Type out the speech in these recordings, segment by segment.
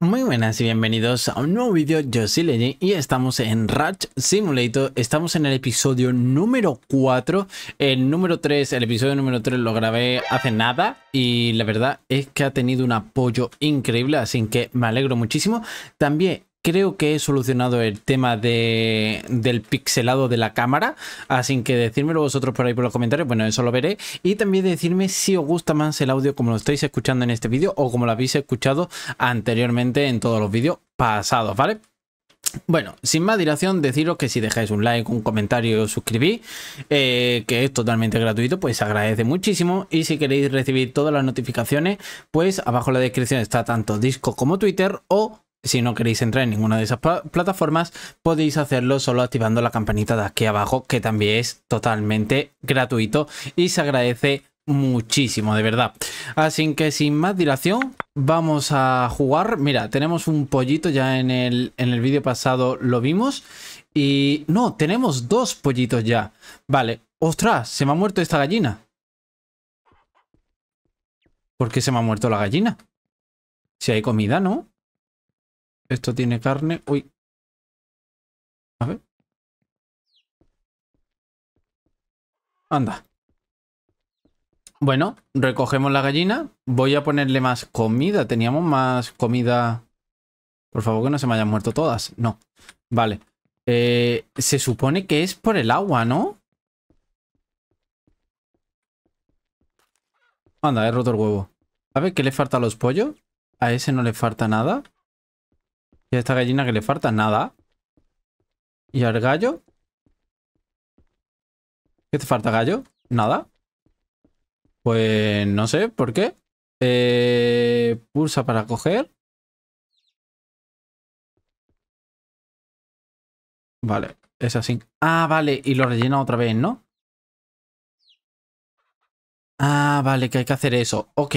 Muy buenas y bienvenidos a un nuevo vídeo, yo soy Legend y estamos en Ratch Simulator, estamos en el episodio número 4, el número 3, el episodio número 3 lo grabé hace nada y la verdad es que ha tenido un apoyo increíble, así que me alegro muchísimo. También creo que he solucionado el tema del pixelado de la cámara, así que decírmelo vosotros por ahí por los comentarios, bueno, eso lo veré, y también decirme si os gusta más el audio como lo estáis escuchando en este vídeo o como lo habéis escuchado anteriormente en todos los vídeos pasados, ¿vale? Bueno, sin más dilación, deciros que si dejáis un like, un comentario, suscribís, eh, que es totalmente gratuito, pues agradece muchísimo. Y si queréis recibir todas las notificaciones, pues abajo en la descripción está tanto Disco como Twitter o si no queréis entrar en ninguna de esas plataformas, podéis hacerlo solo activando la campanita de aquí abajo, que también es totalmente gratuito y se agradece muchísimo, de verdad. Así que sin más dilación, vamos a jugar. Mira, tenemos un pollito, ya en el, en el vídeo pasado lo vimos. Y no, tenemos dos pollitos ya. Vale, ostras, se me ha muerto esta gallina. ¿Por qué se me ha muerto la gallina? Si hay comida, ¿no? Esto tiene carne. Uy. A ver. Anda. Bueno, recogemos la gallina. Voy a ponerle más comida. Teníamos más comida. Por favor, que no se me hayan muerto todas. No. Vale. Eh, se supone que es por el agua, ¿no? Anda, he roto el huevo. A ver, ¿qué le falta a los pollos? A ese no le falta nada. Y a esta gallina que le falta nada. ¿Y al gallo? ¿Qué te falta, gallo? Nada. Pues no sé, ¿por qué? Eh, pulsa para coger. Vale, es así. Ah, vale, y lo rellena otra vez, ¿no? Ah, vale, que hay que hacer eso. Ok.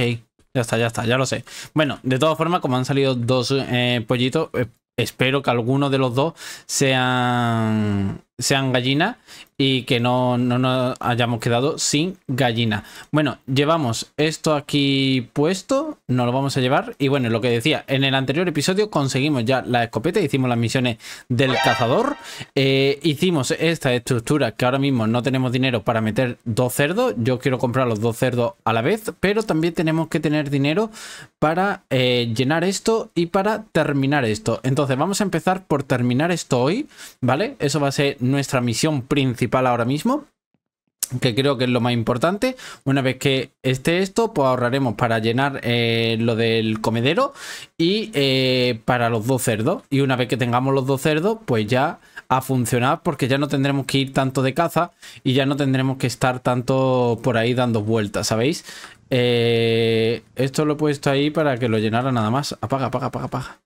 Ya está, ya está, ya lo sé. Bueno, de todas formas, como han salido dos eh, pollitos, eh, espero que alguno de los dos sean, sean gallinas y que no, nos hayamos quedado sin gallina. Bueno, llevamos esto aquí puesto, nos lo vamos a llevar. Y bueno, lo que decía, en el anterior episodio conseguimos ya la escopeta, hicimos las misiones del cazador, eh, hicimos esta estructura que ahora mismo no tenemos dinero para meter dos cerdos. Yo quiero comprar los dos cerdos a la vez, pero también tenemos que tener dinero para eh, llenar esto y para terminar esto. Entonces vamos a empezar por terminar esto hoy, ¿vale? Eso va a ser nuestra misión principal principal ahora mismo que creo que es lo más importante. Una vez que esté esto, pues ahorraremos para llenar eh, lo del comedero y eh, para los dos cerdos. Y una vez que tengamos los dos cerdos, pues ya a funcionar porque ya no tendremos que ir tanto de caza y ya no tendremos que estar tanto por ahí dando vueltas, ¿sabéis? Eh, esto lo he puesto ahí para que lo llenara nada más. Apaga, apaga, apaga, apaga.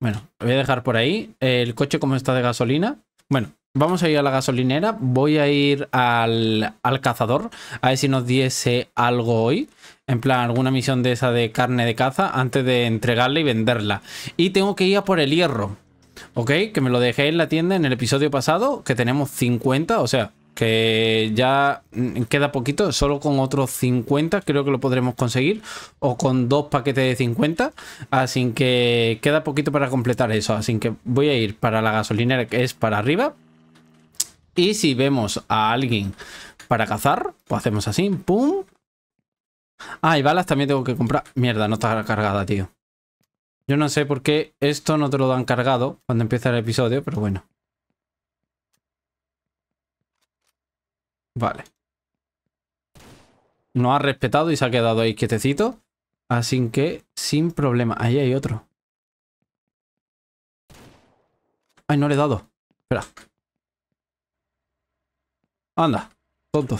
Bueno, voy a dejar por ahí. El coche como está de gasolina. Bueno, Vamos a ir a la gasolinera. Voy a ir al, cazador. A ver si nos diese algo hoy. En plan, alguna misión de esa de carne de caza antes de entregarla y venderla. Y tengo que ir a por el hierro. ¿Ok? Que me lo dejé en la tienda en el episodio pasado, que tenemos 50, o sea, que ya mm, queda poquito, solo con otros 50 creo que lo podremos conseguir, o con dos paquetes de 50, así que queda poquito para completar eso, así que voy a ir para la gasolinera que es para arriba, y si vemos a alguien para cazar, pues hacemos así, pum. Ah, y balas también tengo que comprar. Mierda, no está cargada, tío. Yo no sé por qué esto no te lo dan cargado cuando empieza el episodio, pero bueno. Vale. No ha respetado y se ha quedado ahí quietecito. Así que sin problema. Ahí hay otro. Ay, no le he dado. Espera. Anda, tonto.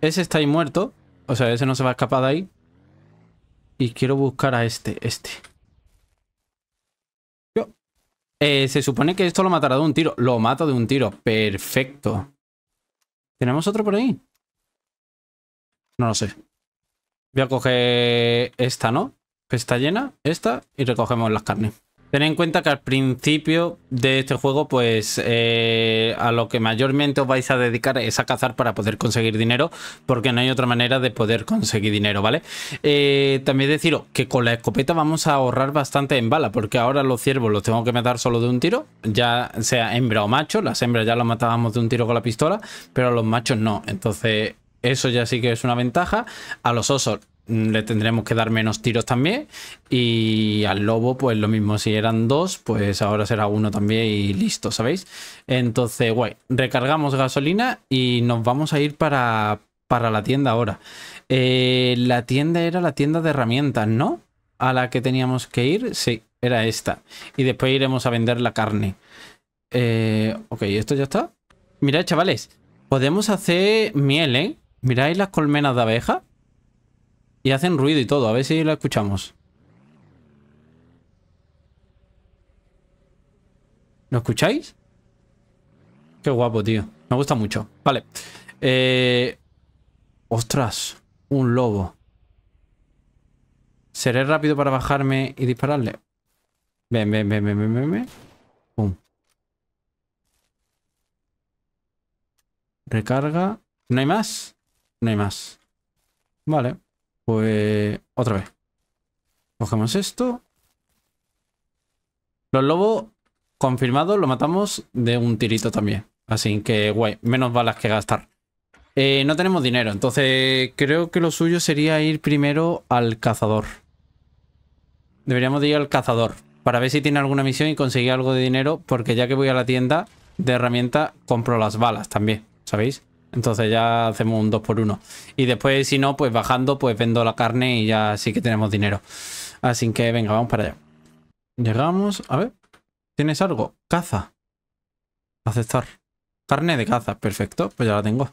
Ese está ahí muerto. O sea, ese no se va a escapar de ahí. Y quiero buscar a este, este. Yo. Eh, se supone que esto lo matará de un tiro. Lo mato de un tiro. Perfecto. ¿Tenemos otro por ahí? No lo sé. Voy a coger esta, ¿no? Que está llena. Esta. Y recogemos las carnes. Ten en cuenta que al principio de este juego, pues eh, a lo que mayormente os vais a dedicar es a cazar para poder conseguir dinero, porque no hay otra manera de poder conseguir dinero, ¿vale? Eh, también deciros que con la escopeta vamos a ahorrar bastante en bala, porque ahora los ciervos los tengo que matar solo de un tiro, ya sea hembra o macho, las hembras ya las matábamos de un tiro con la pistola, pero a los machos no, entonces eso ya sí que es una ventaja. A los osos Mm, le tendremos que dar menos tiros también. Y al lobo, pues lo mismo, si eran dos, pues ahora será uno también y listo, ¿sabéis? Entonces, guay, recargamos gasolina y nos vamos a ir para, para la tienda ahora. Eh, la tienda era la tienda de herramientas, ¿no? A la que teníamos que ir, sí, era esta. Y después iremos a vender la carne. Eh, ok, ¿esto ya está? Mirad, chavales, podemos hacer miel, ¿eh? Miráis las colmenas de abeja y hacen ruido y todo. A ver si lo escuchamos. ¿Lo escucháis? Qué guapo, tío. Me gusta mucho. Vale. Eh, ostras. Un lobo. ¿Seré rápido para bajarme y dispararle? Ven, ven, ven, ven, ven, ven. ven. Pum. Recarga. ¿No hay más? No hay más. Vale. Pues otra vez. Cogemos esto. Los lobos confirmados lo matamos de un tirito también. Así que guay, menos balas que gastar. Eh, no tenemos dinero, entonces creo que lo suyo sería ir primero al cazador. Deberíamos ir al cazador para ver si tiene alguna misión y conseguir algo de dinero, porque ya que voy a la tienda de herramienta compro las balas también, ¿sabéis? Entonces ya hacemos un 2 por 1 Y después, si no, pues bajando, pues vendo la carne y ya sí que tenemos dinero. Así que venga, vamos para allá. Llegamos. A ver. ¿Tienes algo? Caza. Aceptar. Carne de caza. Perfecto. Pues ya la tengo.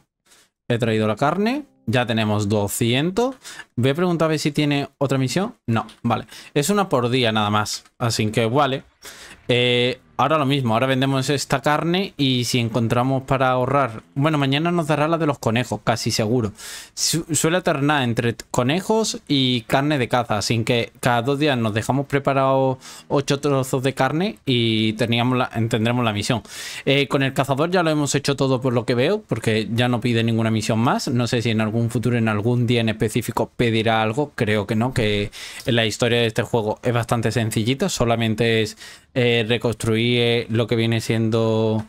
He traído la carne. Ya tenemos 200. Voy a preguntar a ver si tiene otra misión. No, vale. Es una por día nada más. Así que vale. Eh, Ahora lo mismo, ahora vendemos esta carne y si encontramos para ahorrar... Bueno, mañana nos dará la de los conejos, casi seguro. suele alternar entre conejos y carne de caza, así que cada dos días nos dejamos preparados ocho trozos de carne y teníamos la tendremos la misión. Eh, con el cazador ya lo hemos hecho todo por lo que veo, porque ya no pide ninguna misión más. No sé si en algún futuro, en algún día en específico pedirá algo, creo que no, que la historia de este juego es bastante sencillita, solamente es eh, reconstruir eh, lo que viene siendo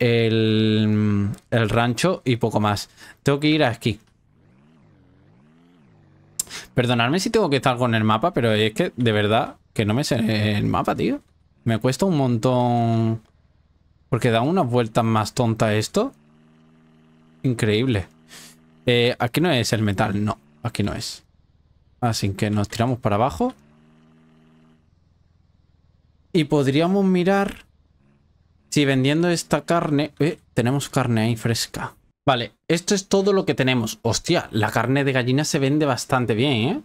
el, rancho y poco más. Tengo que ir aquí Perdonadme si tengo que estar con el mapa, pero es que de verdad que no me sé el mapa, tío. Me cuesta un montón. Porque da unas vueltas más tontas esto. Increíble. Eh, aquí no es el metal, no. Aquí no es. Así que nos tiramos para abajo. Y podríamos mirar si vendiendo esta carne... Eh, tenemos carne ahí fresca. Vale, esto es todo lo que tenemos. Hostia, la carne de gallina se vende bastante bien, ¿eh?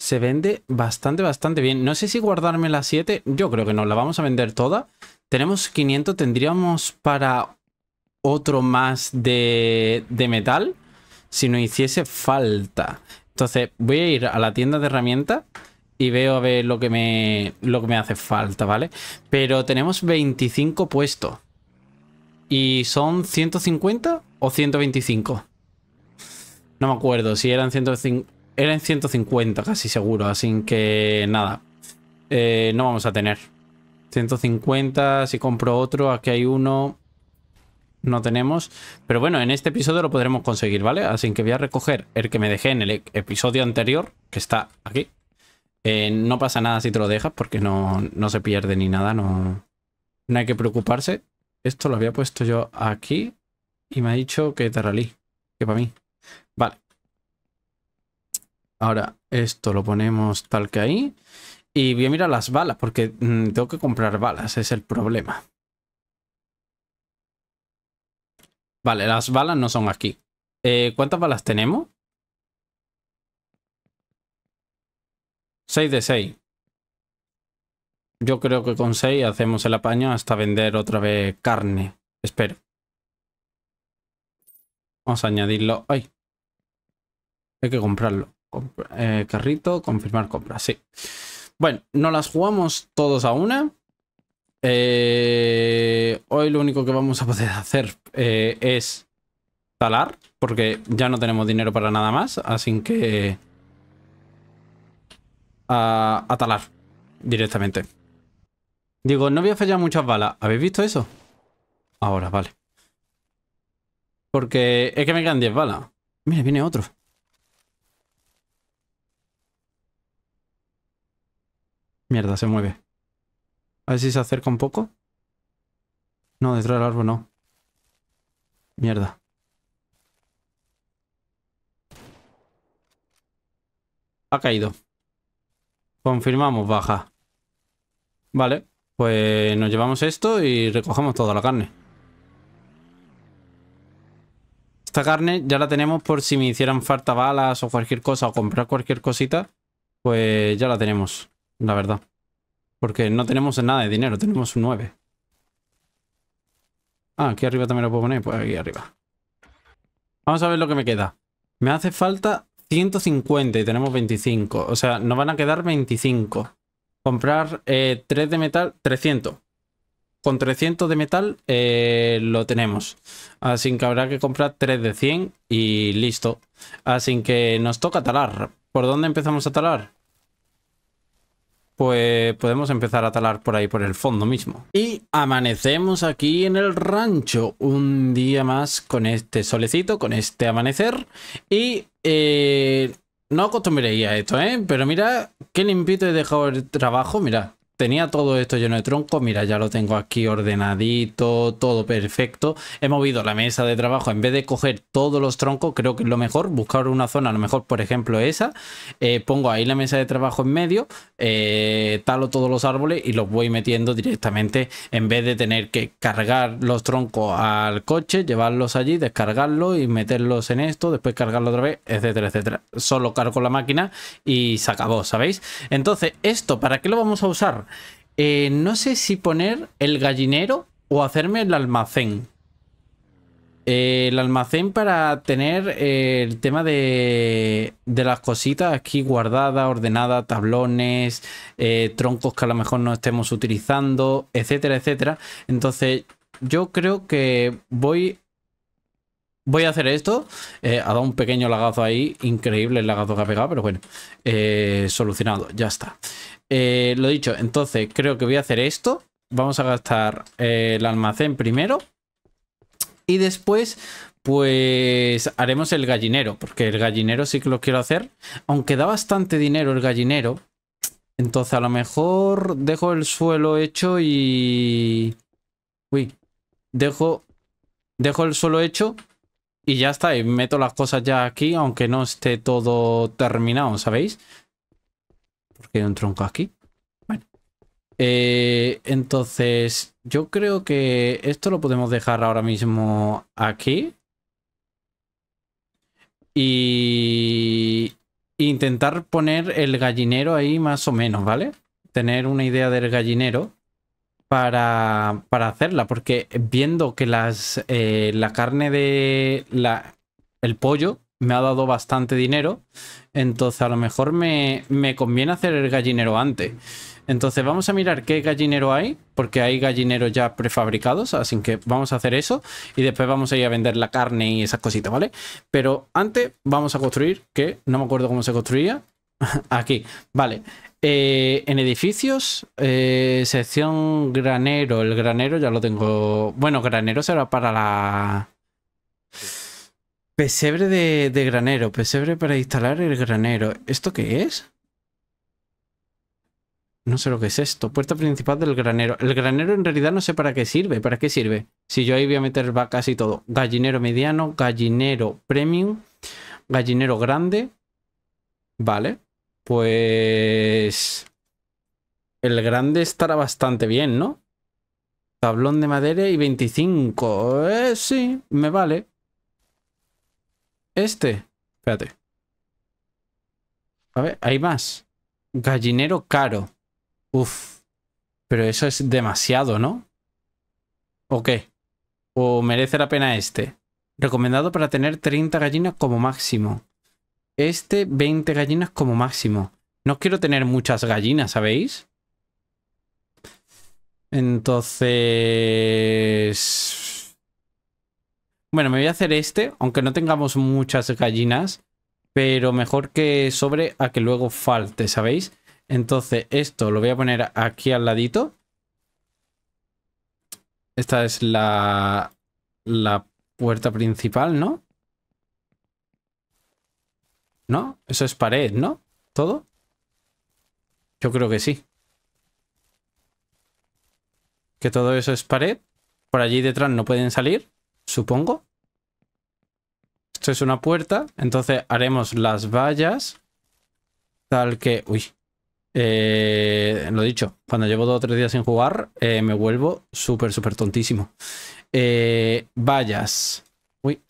Se vende bastante, bastante bien. No sé si guardarme las 7. Yo creo que no, la vamos a vender toda. Tenemos 500, tendríamos para otro más de, de metal si no hiciese falta. Entonces voy a ir a la tienda de herramientas y veo a ver lo que me, lo que me hace falta, ¿vale? Pero tenemos 25 puestos. ¿Y son 150 o 125? No me acuerdo si eran 150, eran 150 casi seguro, así que nada. Eh, no vamos a tener. 150, si compro otro, aquí hay uno. No tenemos. Pero bueno, en este episodio lo podremos conseguir, ¿vale? Así que voy a recoger el que me dejé en el episodio anterior, que está aquí. Eh, no pasa nada si te lo dejas porque no, se pierde ni nada, no, no hay que preocuparse. Esto lo había puesto yo aquí y me ha dicho que te ralí que para mí. Vale. Ahora esto lo ponemos tal que ahí. Y bien mira las balas porque mm, tengo que comprar balas, es el problema. Vale, las balas no son aquí. Eh, ¿Cuántas balas tenemos? 6 de 6. Yo creo que con 6 hacemos el apaño hasta vender otra vez carne. Espero. Vamos a añadirlo. ¡Ay! Hay que comprarlo. Eh, carrito, confirmar compra. Sí. Bueno, no las jugamos todos a una. Eh, hoy lo único que vamos a poder hacer eh, es talar, porque ya no tenemos dinero para nada más, así que a, talar directamente. Digo, no voy a fallar muchas balas. ¿Habéis visto eso? Ahora, vale. Porque es que me quedan 10 balas. Mira, viene otro. Mierda, se mueve. A ver si se acerca un poco. No, detrás del árbol no. Mierda. Ha caído. Confirmamos baja. Vale, pues nos llevamos esto y recogemos toda la carne. Esta carne ya la tenemos por si me hicieran falta balas o cualquier cosa o comprar cualquier cosita. Pues ya la tenemos, la verdad. Porque no tenemos nada de dinero, tenemos un 9. Ah, aquí arriba también lo puedo poner. Pues aquí arriba. Vamos a ver lo que me queda. Me hace falta 150 y tenemos 25. O sea, nos van a quedar 25. Comprar 3 eh, de metal, 300. Con 300 de metal eh, lo tenemos. Así que habrá que comprar 3 de 100 y listo. Así que nos toca talar. ¿Por dónde empezamos a talar? pues podemos empezar a talar por ahí, por el fondo mismo. Y amanecemos aquí en el rancho un día más con este solecito, con este amanecer. Y eh, no acostumbréis a esto, ¿eh? Pero mira qué limpito he dejado el trabajo, mira. Tenía todo esto lleno de troncos, mira, ya lo tengo aquí ordenadito, todo perfecto. He movido la mesa de trabajo, en vez de coger todos los troncos, creo que es lo mejor, buscar una zona, a lo mejor, por ejemplo, esa. Eh, pongo ahí la mesa de trabajo en medio, eh, talo todos los árboles y los voy metiendo directamente, en vez de tener que cargar los troncos al coche, llevarlos allí, descargarlos y meterlos en esto, después cargarlo otra vez, etcétera, etcétera. Solo cargo la máquina y se acabó, ¿sabéis? Entonces, ¿esto para qué lo vamos a usar? Eh, no sé si poner el gallinero o hacerme el almacén. Eh, el almacén para tener eh, el tema de, las cositas aquí guardada, ordenada tablones, troncos que a lo mejor no estemos utilizando, etcétera, etcétera. Entonces, yo creo que voy. Voy a hacer esto. ha dado un pequeño lagazo ahí. Increíble el lagazo que ha pegado, pero bueno. solucionado. Ya está. Eh, lo dicho, entonces creo que voy a hacer esto. Vamos a gastar eh, el almacén primero. Y después, pues haremos el gallinero. Porque el gallinero sí que lo quiero hacer. Aunque da bastante dinero el gallinero. Entonces a lo mejor dejo el suelo hecho y... Uy, dejo, dejo el suelo hecho y ya está. Y meto las cosas ya aquí, aunque no esté todo terminado, ¿sabéis? Porque hay un tronco aquí? Eh, entonces, yo creo que esto lo podemos dejar ahora mismo aquí. Y intentar poner el gallinero ahí más o menos, ¿vale? Tener una idea del gallinero para, hacerla, porque viendo que las, eh, la carne de la, el pollo me ha dado bastante dinero. Entonces a lo mejor me, conviene hacer el gallinero antes. Entonces vamos a mirar qué gallinero hay, porque hay gallineros ya prefabricados, así que vamos a hacer eso y después vamos a ir a vender la carne y esas cositas, ¿vale? Pero antes vamos a construir, que no me acuerdo cómo se construía, Aquí, vale. Eh, en edificios, eh, sección granero. El granero ya lo tengo. Bueno, granero será para la. Pesebre de, granero. Pesebre para instalar el granero. ¿Esto qué es? No sé lo que es esto. Puerta principal del granero. El granero en realidad no sé para qué sirve. ¿Para qué sirve? Si yo ahí voy a meter vacas y todo. Gallinero mediano, gallinero premium, gallinero grande. Vale. Pues... El grande estará bastante bien, ¿no? Tablón de madera y 25. Eh, sí, me vale. Este. Espérate. A ver, hay más. Gallinero caro. Uf. Pero eso es demasiado, ¿no? ¿O qué? ¿O merece la pena este? Recomendado para tener 30 gallinas como máximo. Este, 20 gallinas como máximo. No quiero tener muchas gallinas, ¿sabéis? Entonces... Bueno, me voy a hacer este, aunque no tengamos muchas gallinas, pero mejor que sobre a que luego falte, ¿sabéis? Entonces esto lo voy a poner aquí al ladito. Esta es la, la puerta principal, ¿no? ¿No? Eso es pared, ¿no? ¿Todo? Yo creo que sí. Que todo eso es pared. Por allí detrás no pueden salir supongo. Esto es una puerta, entonces haremos las vallas tal que... Uy, eh, lo dicho, cuando llevo dos o tres días sin jugar eh, me vuelvo súper, súper tontísimo. Eh, vallas. Uy.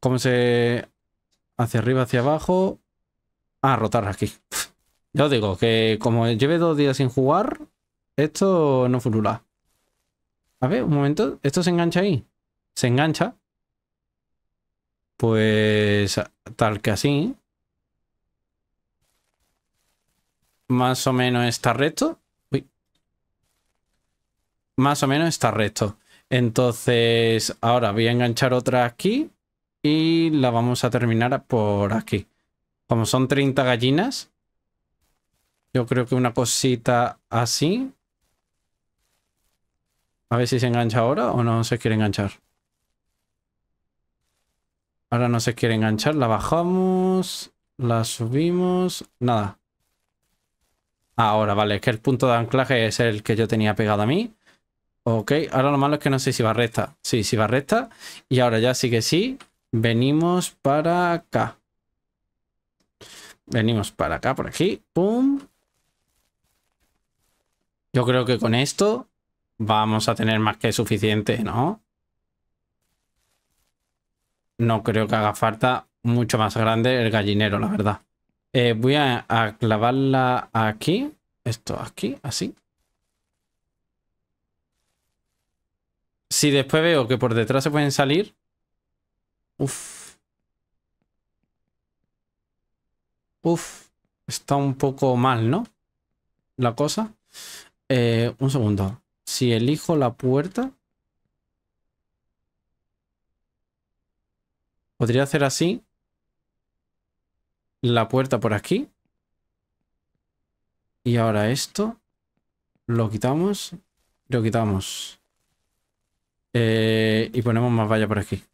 ¿Cómo se...? Hacia arriba, hacia abajo. Ah, rotar aquí. Yo digo que como lleve dos días sin jugar, esto no funula. A ver, un momento. ¿Esto se engancha ahí? ¿Se engancha? Pues tal que así. Más o menos está recto. Más o menos está recto. Entonces, ahora voy a enganchar otra aquí y la vamos a terminar por aquí. Como son 30 gallinas, yo creo que una cosita así a ver si se engancha ahora o no se quiere enganchar. Ahora no se quiere enganchar. La bajamos. La subimos. Nada. Ahora, vale. Es que el punto de anclaje es el que yo tenía pegado a mí. Ok. Ahora lo malo es que no sé si va recta. Sí, sí va recta. Y ahora ya sí que sí. Venimos para acá. Venimos para acá, por aquí. Pum. Yo creo que con esto vamos a tener más que suficiente, ¿no? No creo que haga falta mucho más grande el gallinero, la verdad. Eh, voy a, clavarla aquí. Esto aquí, así. Si después veo que por detrás se pueden salir... Uf. Uf. Está un poco mal, ¿no? La cosa. Eh, un segundo. Si elijo la puerta, podría hacer así, la puerta por aquí. Y ahora esto lo quitamos, lo quitamos. Eh, y ponemos más valla por aquí.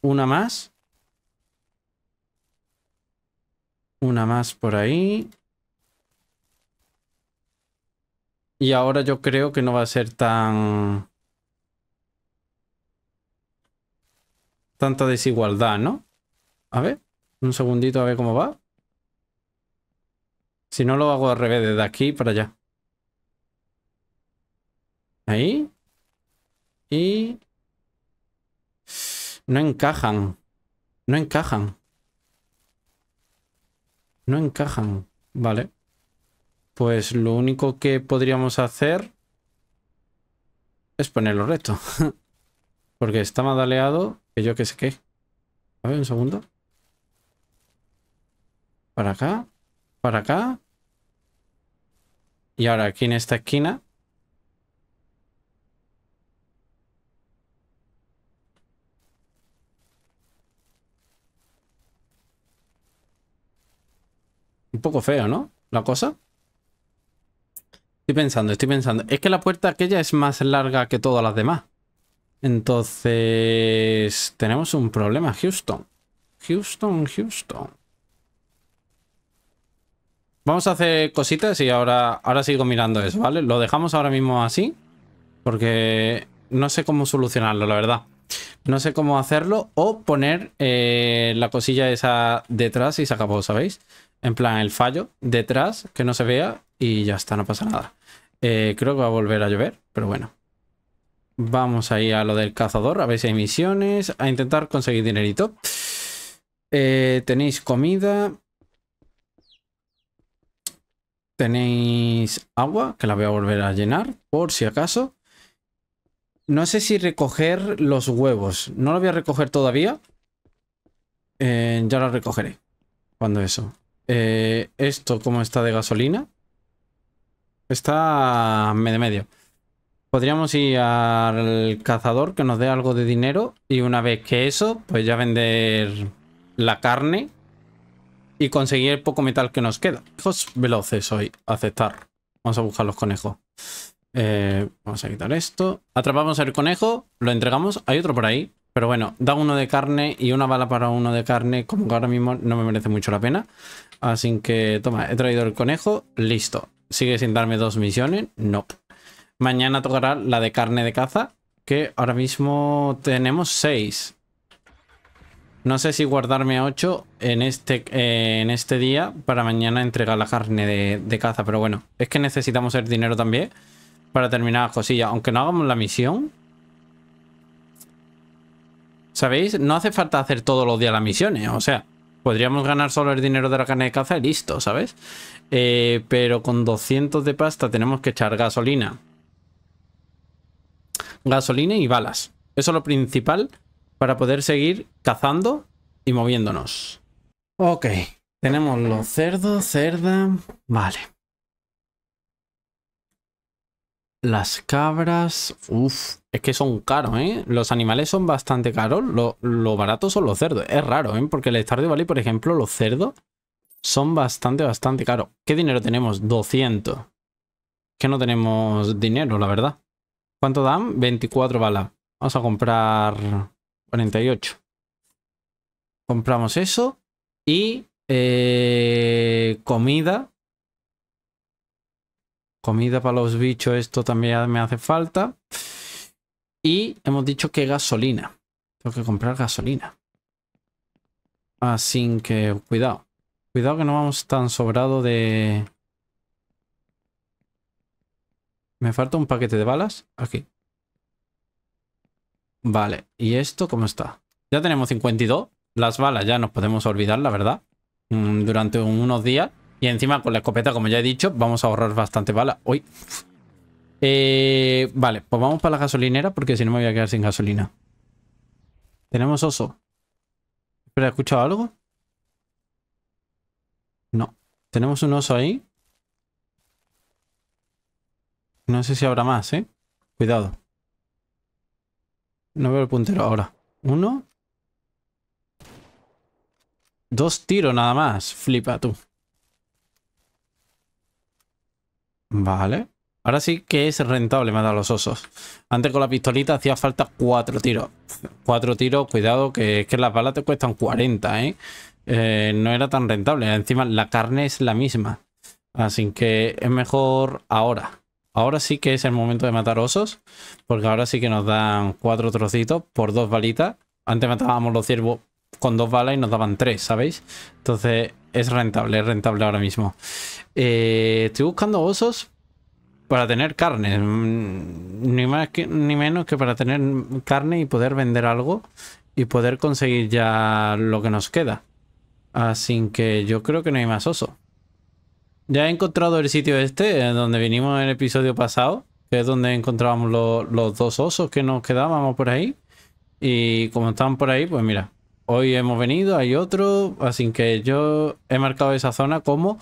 Una más. Una más por ahí. Y ahora yo creo que no va a ser tan... Tanta desigualdad, ¿no? A ver, un segundito a ver cómo va. Si no lo hago al revés, desde aquí para allá. Ahí. Y... No encajan. No encajan. No encajan. Vale. Pues lo único que podríamos hacer es ponerlo recto. Porque está más daleado que yo que sé qué. A ver, un segundo. Para acá. Para acá. Y ahora aquí en esta esquina. Un poco feo, ¿no? La cosa. Estoy pensando, estoy pensando. Es que la puerta aquella es más larga que todas las demás. Entonces... Tenemos un problema, Houston. Houston, Houston. Vamos a hacer cositas y ahora, ahora sigo mirando eso, ¿vale? Lo dejamos ahora mismo así. Porque no sé cómo solucionarlo, la verdad. No sé cómo hacerlo. O poner eh, la cosilla esa detrás y se acabó, ¿sabéis? En plan, el fallo detrás, que no se vea y ya está, no pasa nada. Eh, creo que va a volver a llover, pero bueno. Vamos ahí a lo del cazador, a ver si hay misiones, a intentar conseguir dinerito. Eh, tenéis comida. Tenéis agua, que la voy a volver a llenar, por si acaso. No sé si recoger los huevos. No lo voy a recoger todavía. Eh, ya lo recogeré. Cuando eso. Eh, esto, como está de gasolina? Está medio medio. Podríamos ir al cazador que nos dé algo de dinero. Y una vez que eso, pues ya vender la carne. Y conseguir el poco metal que nos queda. Hijos pues veloces hoy. Aceptar. Vamos a buscar los conejos. Eh, vamos a quitar esto. Atrapamos el conejo, lo entregamos. Hay otro por ahí. Pero bueno, da uno de carne y una bala para uno de carne. Como que ahora mismo no me merece mucho la pena. Así que, toma, he traído el conejo. Listo. Sigue sin darme dos misiones. No. Mañana tocará la de carne de caza. Que ahora mismo tenemos seis. No sé si guardarme a 8 en este, eh, en este día para mañana entregar la carne de, de caza. Pero bueno, es que necesitamos el dinero también para terminar la Aunque no hagamos la misión. ¿Sabéis? No hace falta hacer todos los días las misiones. O sea, podríamos ganar solo el dinero de la carne de caza y listo, ¿sabes? Eh, pero con 200 de pasta tenemos que echar gasolina. Gasolina y balas. Eso es lo principal para poder seguir cazando y moviéndonos. Ok. Tenemos los cerdos, cerda. Vale. Las cabras, uff, es que son caros, ¿eh? Los animales son bastante caros, lo, barato son los cerdos. Es raro, ¿eh? Porque el Stardew Valley, por ejemplo, los cerdos son bastante, bastante caros. ¿Qué dinero tenemos? 200. Que no tenemos dinero, la verdad. ¿Cuánto dan? 24 balas. Vamos a comprar 48. Compramos eso y eh, comida Comida para los bichos, esto también me hace falta. Y hemos dicho que gasolina. Tengo que comprar gasolina. Así que cuidado. Cuidado que no vamos tan sobrado de... Me falta un paquete de balas. Aquí. Vale. ¿Y esto cómo está? Ya tenemos 52. Las balas ya nos podemos olvidar, la verdad. Mm, durante unos días. Y encima con la escopeta, como ya he dicho, vamos a ahorrar bastante bala. hoy. Eh, vale, pues vamos para la gasolinera porque si no me voy a quedar sin gasolina. Tenemos oso. ¿Pero he escuchado algo? No. Tenemos un oso ahí. No sé si habrá más, ¿eh? Cuidado. No veo el puntero ahora. Uno. Dos tiros nada más. Flipa tú. Vale. Ahora sí que es rentable matar a los osos. Antes con la pistolita hacía falta cuatro tiros. Cuatro tiros, cuidado, que es que las balas te cuestan 40, ¿eh? eh no era tan rentable. Encima la carne es la misma. Así que es mejor ahora. Ahora sí que es el momento de matar osos. Porque ahora sí que nos dan cuatro trocitos por dos balitas. Antes matábamos los ciervos con dos balas y nos daban tres, ¿sabéis? Entonces es rentable, es rentable ahora mismo. Eh, estoy buscando osos para tener carne. Mm, ni más ni menos que para tener carne y poder vender algo y poder conseguir ya lo que nos queda. Así que yo creo que no hay más oso. Ya he encontrado el sitio este, eh, donde vinimos en el episodio pasado, que es donde encontrábamos los dos osos que nos quedábamos por ahí. Y como estaban por ahí, pues mira, Hoy hemos venido, hay otro, así que yo he marcado esa zona como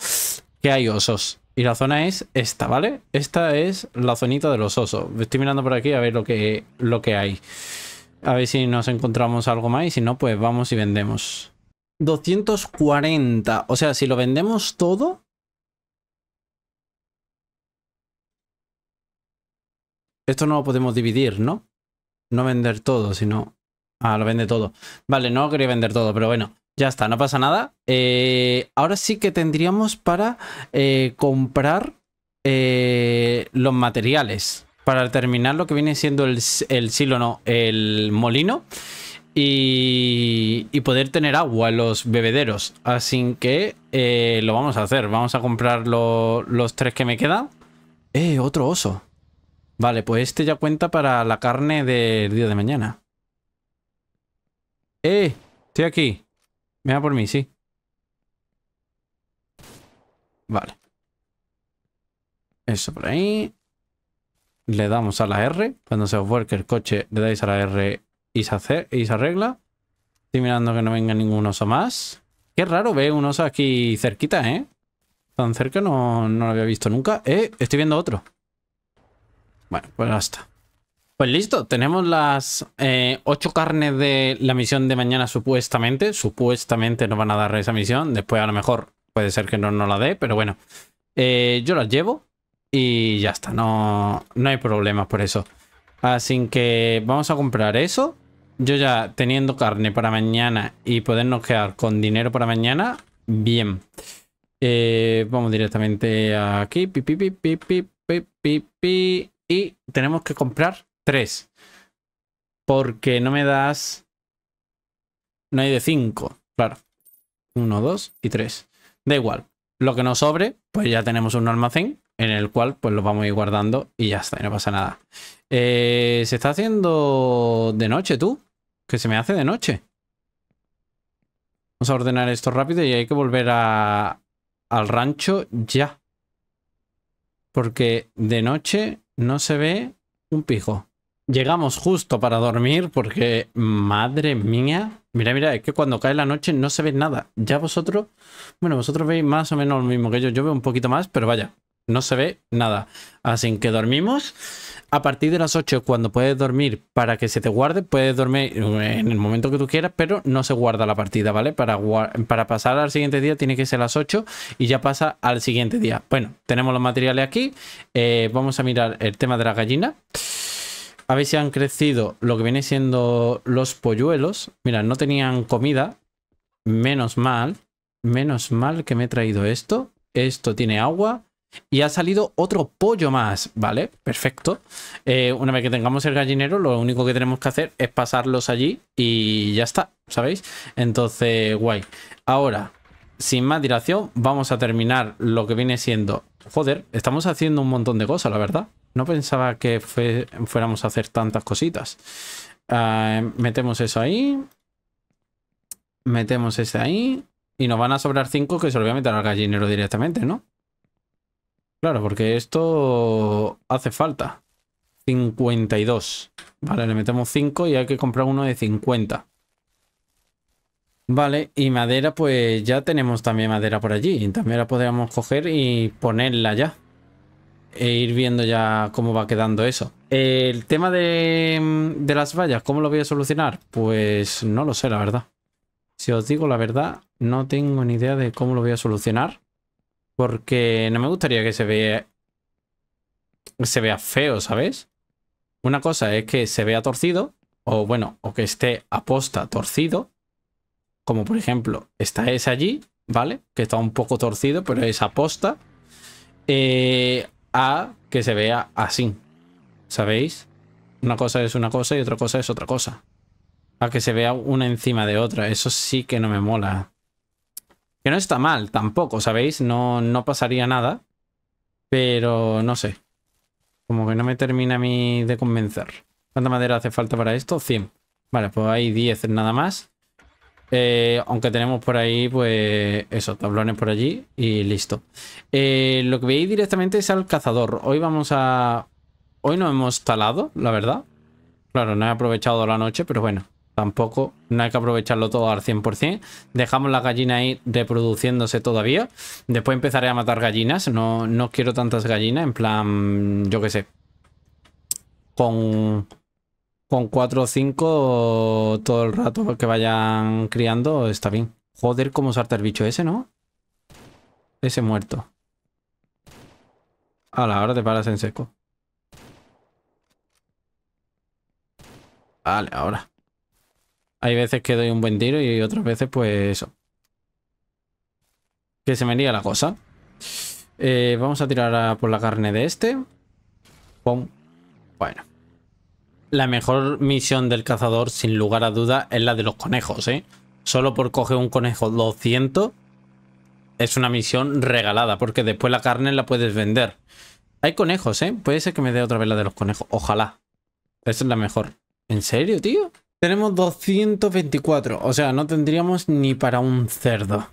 que hay osos. Y la zona es esta, ¿vale? Esta es la zonita de los osos. Estoy mirando por aquí a ver lo que, lo que hay. A ver si nos encontramos algo más y si no, pues vamos y vendemos. 240. O sea, si lo vendemos todo... Esto no lo podemos dividir, ¿no? No vender todo, sino... Ah, lo vende todo. Vale, no quería vender todo, pero bueno. Ya está, no pasa nada. Eh, ahora sí que tendríamos para eh, comprar eh, los materiales. Para terminar lo que viene siendo el, el silo, no, el molino. Y, poder tener agua en los bebederos. Así que lo vamos a hacer. Vamos a comprar los tres que me quedan. Eh, otro oso. Vale, pues este ya cuenta para la carne del día de mañana. ¡Eh! Estoy aquí. Mira por mí, sí. Vale. Eso por ahí. Le damos a la R. Cuando se os vuelque el coche, le dais a la R y se, hace, y se arregla. Estoy mirando que no venga ningún oso más. Qué raro veo un oso aquí cerquita, ¿eh? Tan cerca no, no lo había visto nunca. ¡Eh! Estoy viendo otro. Bueno, pues hasta. Pues listo, tenemos las eh, ocho carnes de la misión de mañana supuestamente. Supuestamente nos van a dar esa misión. Después a lo mejor puede ser que no nos la dé, pero bueno. Eh, yo las llevo y ya está, no, no hay problemas por eso. Así que vamos a comprar eso. Yo ya teniendo carne para mañana y podernos quedar con dinero para mañana, bien. Eh, vamos directamente aquí. Pi, pi, pi, y tenemos que comprar 3. Porque no me das... No hay de 5, claro. 1, 2 y 3. Da igual. Lo que nos sobre, pues ya tenemos un almacén en el cual pues lo vamos a ir guardando y ya está, y no pasa nada. Eh, ¿Se está haciendo de noche tú? Que se me hace de noche. Vamos a ordenar esto rápido y hay que volver a, al rancho ya. Porque de noche no se ve un pijo. Llegamos justo para dormir porque, madre mía, mira, mira, es que cuando cae la noche no se ve nada. Ya vosotros, bueno, vosotros veis más o menos lo mismo que yo. Yo veo un poquito más, pero vaya, no se ve nada. Así que dormimos. A partir de las 8 cuando puedes dormir para que se te guarde, puedes dormir en el momento que tú quieras, pero no se guarda la partida, ¿vale? Para, para pasar al siguiente día tiene que ser las 8 y ya pasa al siguiente día. Bueno, tenemos los materiales aquí. Eh, vamos a mirar el tema de la gallina a ver si han crecido lo que viene siendo los polluelos. Mira, no tenían comida. Menos mal. Menos mal que me he traído esto. Esto tiene agua. Y ha salido otro pollo más, ¿vale? Perfecto. Eh, una vez que tengamos el gallinero, lo único que tenemos que hacer es pasarlos allí y ya está, ¿sabéis? Entonces, guay. Ahora, sin más dilación, vamos a terminar lo que viene siendo... Joder, estamos haciendo un montón de cosas, la verdad. No pensaba que fuéramos a hacer tantas cositas. Ah, metemos eso ahí. Metemos ese ahí. Y nos van a sobrar 5 que se lo voy a meter al gallinero directamente, ¿no? Claro, porque esto hace falta. 52. Vale, le metemos 5 y hay que comprar uno de 50. Vale, y madera, pues ya tenemos también madera por allí. También la podríamos coger y ponerla ya e ir viendo ya cómo va quedando eso. El tema mm, de, las vallas, ¿cómo lo voy a solucionar? Pues no lo sé, la verdad. Si os digo la verdad, no tengo ni idea de cómo lo voy a solucionar. Porque no me gustaría que se vea, se vea feo, ¿sabéis? Una cosa es que se vea torcido, o bueno, o que esté aposta torcido. Como por ejemplo, está es allí, ¿vale? Que está un poco torcido, pero es aposta. Eh, a que se vea así. ¿Sabéis? Una cosa es una cosa y otra cosa es otra cosa. A que se vea una encima de otra. Eso sí que no me mola. Que no está mal tampoco, ¿sabéis? No, no pasaría nada. Pero no sé. Como que no me termina a mí de convencer. ¿Cuánta madera hace falta para esto? 100. Vale, pues hay 10 nada más. Eh, aunque tenemos por ahí, pues, eso, tablones por allí y listo. Eh, lo que veis directamente es al cazador. Hoy vamos a... Hoy no hemos talado, la verdad. Claro, no he aprovechado la noche, pero bueno, tampoco no hay que aprovecharlo todo al 100%. Dejamos la gallina ahí reproduciéndose todavía. Después empezaré a matar gallinas. No, no quiero tantas gallinas, en plan, yo qué sé. Con con 4 o 5 todo el rato que vayan criando está bien. Joder, cómo salta el bicho ese, ¿no? Ese muerto. A la hora te paras en seco. Vale, ahora. Hay veces que doy un buen tiro y otras veces pues eso. Que se me lía la cosa. Eh, vamos a tirar por la carne de este. Pum. Bueno la mejor misión del cazador, sin lugar a duda, es la de los conejos, ¿eh? Solo por coger un conejo 200 es una misión regalada, porque después la carne la puedes vender. Hay conejos, ¿eh? Puede ser que me dé otra vez la de los conejos. Ojalá. Esa es la mejor. ¿En serio, tío? Tenemos 224. O sea, no tendríamos ni para un cerdo.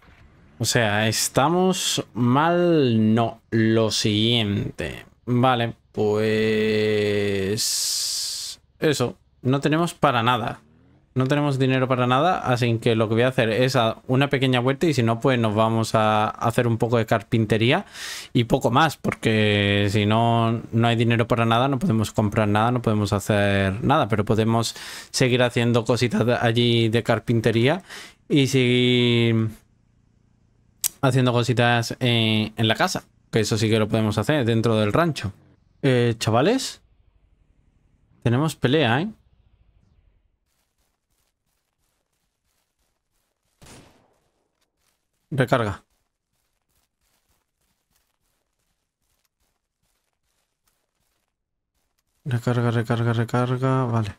O sea, estamos mal. No. Lo siguiente. Vale, pues... Eso, no tenemos para nada. No tenemos dinero para nada, así que lo que voy a hacer es una pequeña vuelta y si no, pues nos vamos a hacer un poco de carpintería y poco más, porque si no, no hay dinero para nada, no podemos comprar nada, no podemos hacer nada, pero podemos seguir haciendo cositas allí de carpintería y seguir haciendo cositas en, eh, en la casa, que eso sí que lo podemos hacer dentro del rancho. Eh, chavales, tenemos pelea, ¿eh? Recarga. Recarga, recarga, recarga. Vale.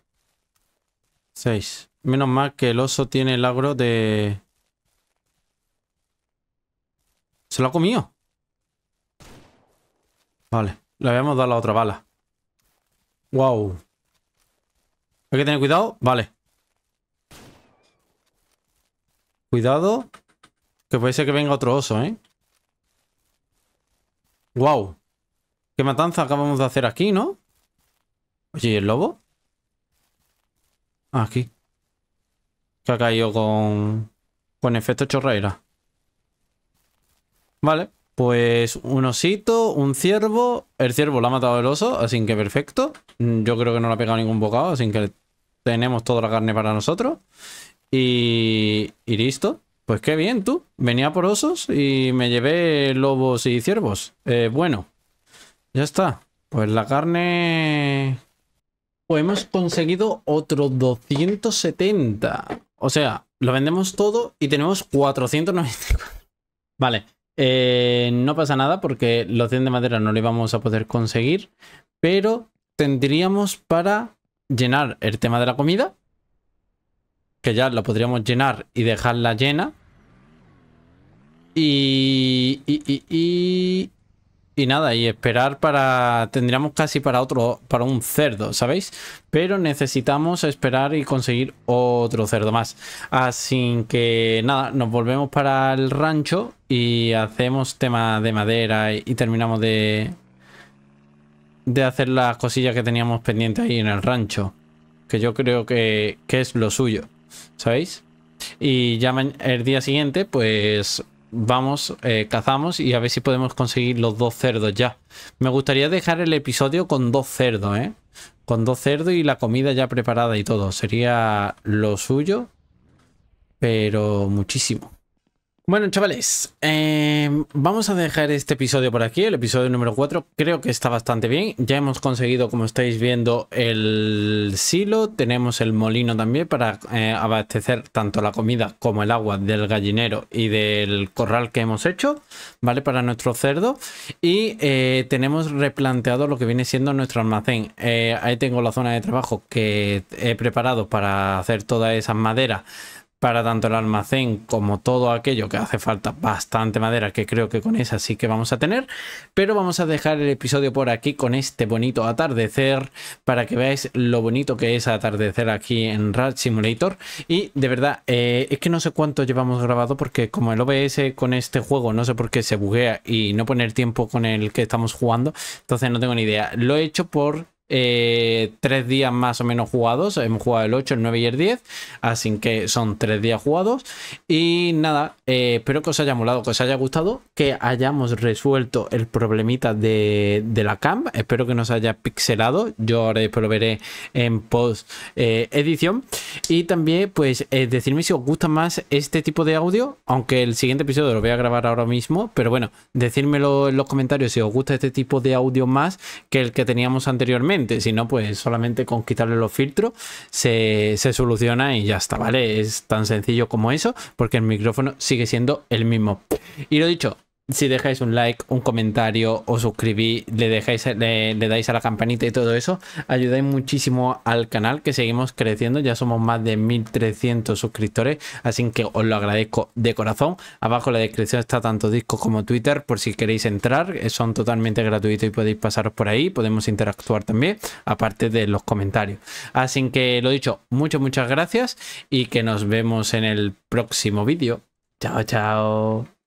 Seis. Menos mal que el oso tiene el agro de... Se lo ha comido. Vale. Le habíamos dado la otra bala. Wow. Hay que tener cuidado. Vale. Cuidado. Que puede ser que venga otro oso, ¿eh? Guau. Qué matanza acabamos de hacer aquí, ¿no? Oye, ¿y el lobo? Ah, aquí. Que ha caído con... Con efecto chorreira. Vale. Pues un osito, un ciervo. El ciervo lo ha matado el oso, así que perfecto. Yo creo que no le ha pegado ningún bocado, así que tenemos toda la carne para nosotros. Y, listo. Pues qué bien tú. Venía por osos y me llevé lobos y ciervos. Eh, bueno, ya está. Pues la carne... Pues hemos conseguido otro 270. O sea, lo vendemos todo y tenemos 494. Vale, eh, no pasa nada porque los 100 de madera no lo íbamos a poder conseguir, pero tendríamos para llenar el tema de la comida. Que ya lo podríamos llenar y dejarla llena. Y, y, y, y, nada, y esperar para... Tendríamos casi para otro, para un cerdo, ¿sabéis? Pero necesitamos esperar y conseguir otro cerdo más. Así que nada, nos volvemos para el rancho y hacemos tema de madera y terminamos de, de hacer las cosillas que teníamos pendientes ahí en el rancho. Que yo creo que, es lo suyo, ¿sabéis? Y ya el día siguiente, pues vamos, eh, cazamos y a ver si podemos conseguir los dos cerdos ya. Me gustaría dejar el episodio con dos cerdos, ¿eh? Con dos cerdos y la comida ya preparada y todo. Sería lo suyo, pero muchísimo. Bueno, chavales, eh, vamos a dejar este episodio por aquí, el episodio número 4. Creo que está bastante bien. Ya hemos conseguido, como estáis viendo, el silo. Tenemos el molino también para eh, abastecer tanto la comida como el agua del gallinero y del corral que hemos hecho, ¿vale? Para nuestro cerdo. Y eh, tenemos replanteado lo que viene siendo nuestro almacén. ahí tengo la zona de trabajo que he preparado para hacer todas esas madera para tanto el almacén como todo aquello que hace falta bastante madera, que creo que con esa sí que vamos a tener. Pero vamos a dejar el episodio por aquí con este bonito atardecer para que veáis lo bonito que es atardecer aquí en Rad Simulator. Y de verdad, eh, es que no sé cuánto llevamos grabado porque como el OBS con este juego, no sé por qué se buguea y no poner tiempo con el que estamos jugando, entonces no tengo ni idea. Lo he hecho por eh, tres días más o menos jugados. Hemos jugado el 8, el 9 y el 10. Así que son tres días jugados. Y nada, eh, espero que os haya molado, que os haya gustado, que hayamos resuelto el problemita de, la cam. Espero que nos haya pixelado. Yo ahora después lo veré en post edición. Y también, pues, eh, decirme si os gusta más este tipo de audio, aunque el siguiente episodio lo voy a grabar ahora mismo. Pero bueno, decírmelo en los comentarios si os gusta este tipo de audio más que el que teníamos anteriormente si no, pues solamente con quitarle los filtros se, se soluciona y ya está, ¿vale? Es tan sencillo como eso, porque el micrófono sigue siendo el mismo. Y lo dicho, si dejáis un like, un comentario o suscribís, le, dejáis, dais a la campanita y todo eso, ayudáis muchísimo al canal que seguimos creciendo. Ya somos más de 1300 suscriptores, así que os lo agradezco de corazón. Abajo en la descripción está tanto Disco como Twitter por si queréis entrar, eh, son totalmente gratuitos y podéis pasaros por ahí. Podemos interactuar también, aparte de los comentarios. Así que lo dicho, muchas, muchas gracias y que nos vemos en el próximo vídeo. Chao, chao.